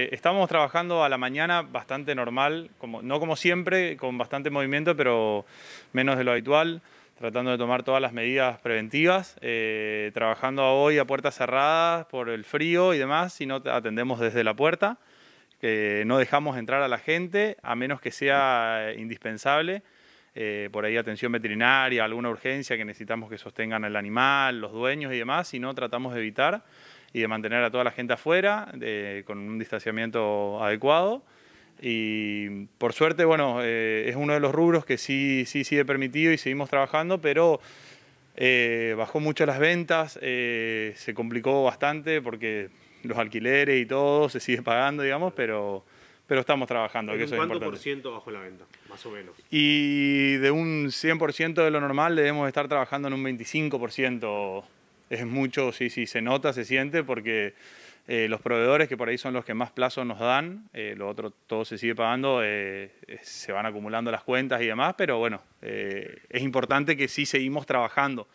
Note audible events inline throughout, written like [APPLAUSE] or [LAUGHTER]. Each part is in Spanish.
Eh, Estamos trabajando a la mañana bastante normal, no como siempre, con bastante movimiento, pero menos de lo habitual, tratando de tomar todas las medidas preventivas, eh, trabajando hoy a puertas cerradas por el frío y demás, si no atendemos desde la puerta, que no dejamos entrar a la gente, a menos que sea eh, indispensable, por ahí atención veterinaria, alguna urgencia que necesitamos que sostengan el animal, los dueños y demás, si no tratamos de evitar y de mantener a toda la gente afuera, con un distanciamiento adecuado. Y por suerte, bueno, eh, es uno de los rubros que sí, sí sigue permitido y seguimos trabajando, pero eh, bajó mucho las ventas, eh, se complicó bastante porque los alquileres y todo se sigue pagando, digamos, pero, pero estamos trabajando. ¿En que eso cuánto por ciento bajó la venta, más o menos? Y de un 100% de lo normal debemos estar trabajando en un 25% es mucho, sí, sí, se nota, se siente, porque eh, los proveedores, que por ahí son los que más plazo nos dan, eh, lo otro todo se sigue pagando, eh, se van acumulando las cuentas y demás, pero bueno, es importante que sí seguimos trabajando.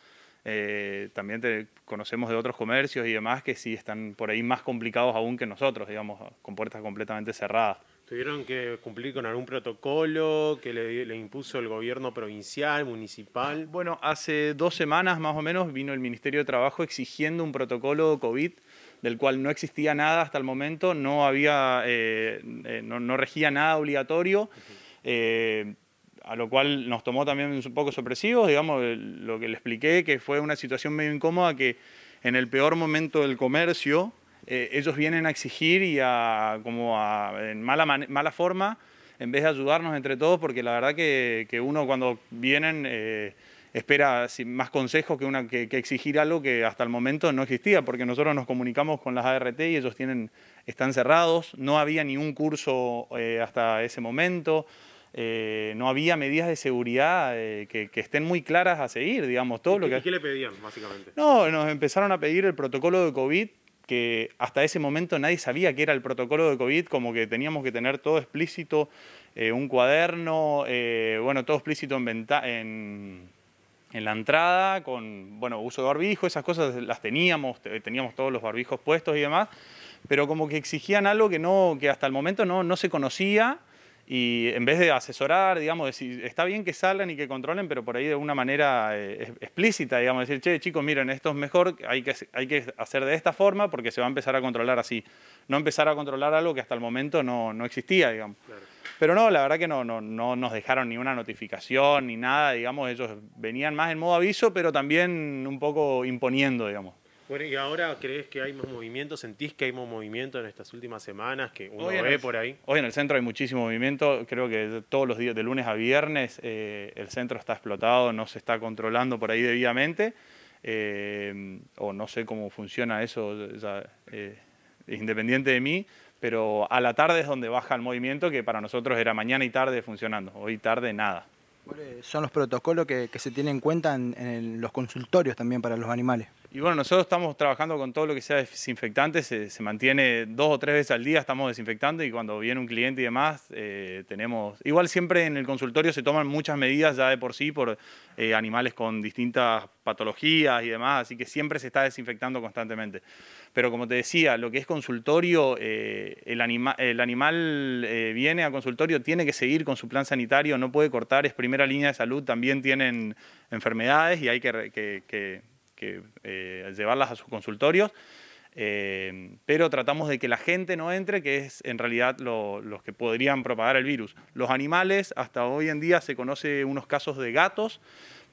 también conocemos de otros comercios y demás que sí están por ahí más complicados aún que nosotros, digamos, con puertas completamente cerradas. ¿Tuvieron que cumplir con algún protocolo que le, impuso el gobierno provincial, municipal? Bueno, hace dos semanas más o menos vino el Ministerio de Trabajo exigiendo un protocolo COVID del cual no existía nada hasta el momento, no había, eh, eh, no, regía nada obligatorio. Eh, a lo cual nos tomó también un poco sorpresivos, digamos, lo que le expliqué, que fue una situación medio incómoda que en el peor momento del comercio, eh, ellos vienen a exigir y a, como a, en mala, mala forma, en vez de ayudarnos entre todos, porque la verdad que, uno cuando vienen eh, espera más consejos que, una, que, exigir algo que hasta el momento no existía, porque nosotros nos comunicamos con las ART y ellos tienen, están cerrados, no había ningún curso eh, hasta ese momento, no había medidas de seguridad que, estén muy claras a seguir, digamos, todo lo que... ¿Y qué le pedían, básicamente? No, nos empezaron a pedir el protocolo de COVID, que hasta ese momento nadie sabía qué era el protocolo de COVID, como que teníamos que tener todo explícito, eh, un cuaderno, eh, bueno, todo explícito en, la entrada, con, bueno, uso de barbijo, esas cosas las teníamos, teníamos todos los barbijos puestos y demás, pero como que exigían algo que, no, que hasta el momento no, no se conocía y en vez de asesorar, digamos, decir, está bien que salgan y que controlen, pero por ahí de una manera eh, explícita, digamos, decir, che, chicos, miren, esto es mejor, hay que, hay hacer de esta forma porque se va a empezar a controlar así. No empezar a controlar algo que hasta el momento no, existía, digamos. Pero no, la verdad que no, no nos dejaron ni una notificación ni nada, digamos, ellos venían más en modo aviso, pero también un poco imponiendo, digamos. Bueno, y ahora crees que hay más movimiento, sentís que hay más movimiento en estas últimas semanas que uno ve por ahí. Hoy en el centro hay muchísimo movimiento, creo que todos los días, de lunes a viernes, eh, el centro está explotado, no se está controlando por ahí debidamente, eh, o no sé cómo funciona eso, eh, independiente de mí, pero a la tarde es donde baja el movimiento, que para nosotros era mañana y tarde funcionando, hoy tarde nada. son los protocolos que, se tienen en cuenta en los consultorios también para los animales? Y bueno, nosotros estamos trabajando con todo lo que sea desinfectante, se, mantiene dos o tres veces al día, estamos desinfectando y cuando viene un cliente y demás, eh, tenemos... Igual siempre en el consultorio se toman muchas medidas ya de por sí por eh, animales con distintas patologías y demás, así que siempre se está desinfectando constantemente. Pero como te decía, lo que es consultorio, eh, el, anima, el, animal viene a consultorio, tiene que seguir con su plan sanitario, no puede cortar, es primera línea de salud, también tienen enfermedades y hay que que eh, llevarlas a sus consultorios, eh, pero tratamos de que la gente no entre, que es en realidad los que podrían propagar el virus. Los animales, hasta hoy en día se conocen unos casos de gatos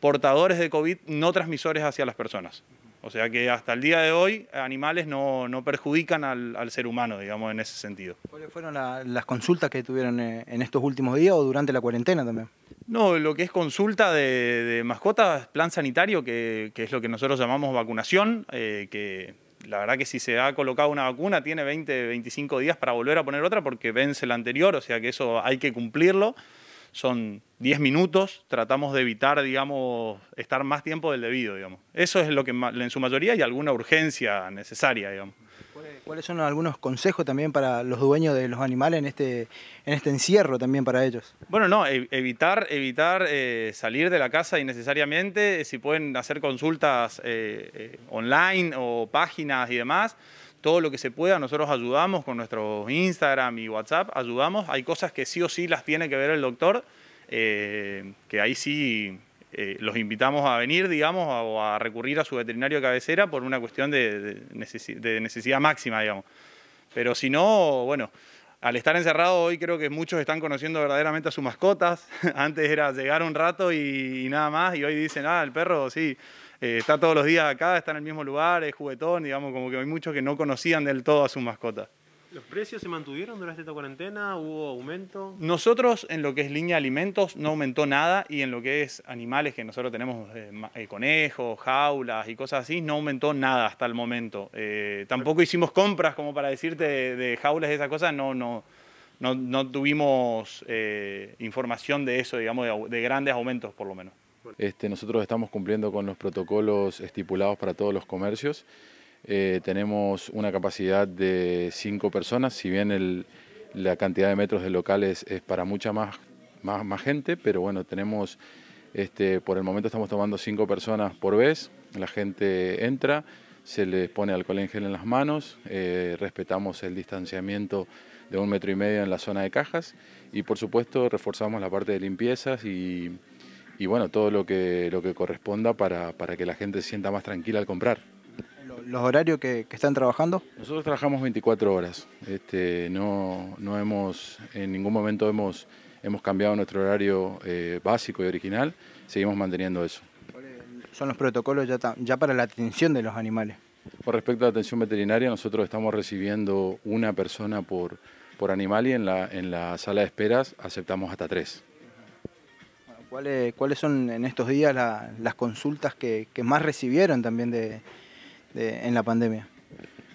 portadores de COVID no transmisores hacia las personas. O sea que hasta el día de hoy animales no, perjudican al, ser humano, digamos, en ese sentido. ¿Cuáles fueron las consultas que tuvieron eh, en estos últimos días o durante la cuarentena también? No, lo que es consulta de, mascotas, plan sanitario, que, es lo que nosotros llamamos vacunación, eh, que la verdad que si se ha colocado una vacuna tiene 20, 25 días para volver a poner otra porque vence la anterior, o sea que eso hay que cumplirlo. Son 10 minutos, tratamos de evitar, digamos, estar más tiempo del debido, digamos. Eso es lo que en su mayoría y alguna urgencia necesaria, digamos. ¿Cuáles son algunos consejos también para los dueños de los animales en este, en este encierro también para ellos? Bueno, no, evitar, evitar eh, salir de la casa innecesariamente, eh, si pueden hacer consultas eh, online o páginas y demás todo lo que se pueda. Nosotros ayudamos con nuestro Instagram y WhatsApp, ayudamos. Hay cosas que sí o sí las tiene que ver el doctor, que ahí sí eh, los invitamos a venir, digamos, o a, recurrir a su veterinario de cabecera por una cuestión de, necesidad máxima, digamos. Pero si no, bueno, al estar encerrado hoy creo que muchos están conociendo verdaderamente a sus mascotas. [LAUGHS] Antes era llegar un rato y, nada más, y hoy dicen, ah, el perro sí, eh, está todos los días acá, está en el mismo lugar, es juguetón, digamos, como que hay muchos que no conocían del todo a sus mascotas. ¿Los precios se mantuvieron durante esta cuarentena? ¿Hubo aumento? Nosotros en lo que es línea alimentos no aumentó nada y en lo que es animales que nosotros tenemos, eh, eh, conejos, jaulas y cosas así, no aumentó nada hasta el momento. Eh, tampoco hicimos compras, como para decirte, de, jaulas y esas cosas, no, no, no, no tuvimos información de eso, digamos, de, de grandes aumentos por lo menos. Este, nosotros estamos cumpliendo con los protocolos estipulados para todos los comercios. Eh, tenemos una capacidad de cinco personas, si bien la cantidad de metros de locales es para mucha más, más, gente, pero bueno, tenemos, este, por el momento estamos tomando cinco personas por vez, la gente entra, se les pone alcohol en gel en las manos, eh, respetamos el distanciamiento de un metro y medio en la zona de cajas y por supuesto reforzamos la parte de limpiezas y, bueno, todo lo que, lo que corresponda para, para que la gente se sienta más tranquila al comprar los horarios que, están trabajando? Nosotros trabajamos 24 horas. Este, no, no hemos, en ningún momento hemos, hemos cambiado nuestro horario eh, básico y original. Seguimos manteniendo eso. ¿Son los protocolos ya, para la atención de los animales? Con respecto a la atención veterinaria, nosotros estamos recibiendo una persona por, por animal y en la, en la sala de esperas aceptamos hasta tres. ¿Cuáles, son en estos días las consultas que más recibieron también de, en la pandemia?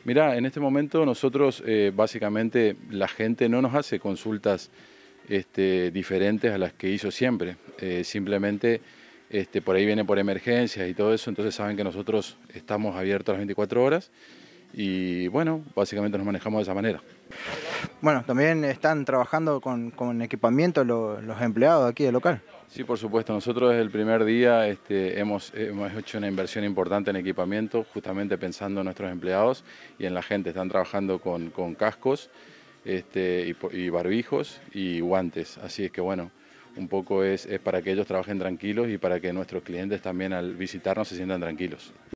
Mirá, en este momento nosotros eh, básicamente la gente no nos hace consultas este, diferentes a las que hizo siempre. Eh, simplemente este, por ahí viene por emergencias y todo eso, entonces saben que nosotros estamos abiertos las 24 horas y bueno, básicamente nos manejamos de esa manera. Bueno, también están trabajando con, equipamiento los empleados aquí del local. Sí, por supuesto. Nosotros desde el primer día este, hemos, hecho una inversión importante en equipamiento, justamente pensando en nuestros empleados y en la gente. Están trabajando con, cascos este, y, barbijos y guantes. Así es que bueno, un poco es para que ellos trabajen tranquilos y para que nuestros clientes también al visitarnos se sientan tranquilos.